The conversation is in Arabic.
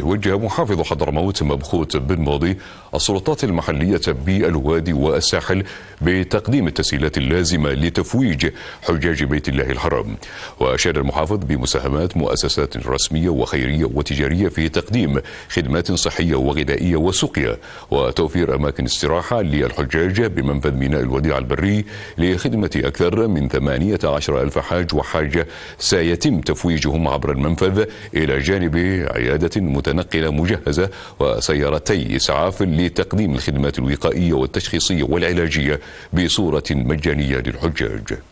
يوجه محافظ حضرموت مبخوت بن ماضي السلطات المحلية بالوادي والساحل بتقديم التسهيلات اللازمة لتفويج حجاج بيت الله الحرام وأشاد المحافظ بمساهمات مؤسسات رسمية وخيرية وتجارية في تقديم خدمات صحية وغذائية وسقيا وتوفير أماكن استراحة للحجاج بمنفذ ميناء الوديع البري لخدمة أكثر من 18 ألف حاج وحاجة سيتم تفويجهم عبر المنفذ إلى جانب عيادة متفقة متنقلة مجهزة وسيارتي إسعاف لتقديم الخدمات الوقائية والتشخيصية والعلاجية بصورة مجانية للحجاج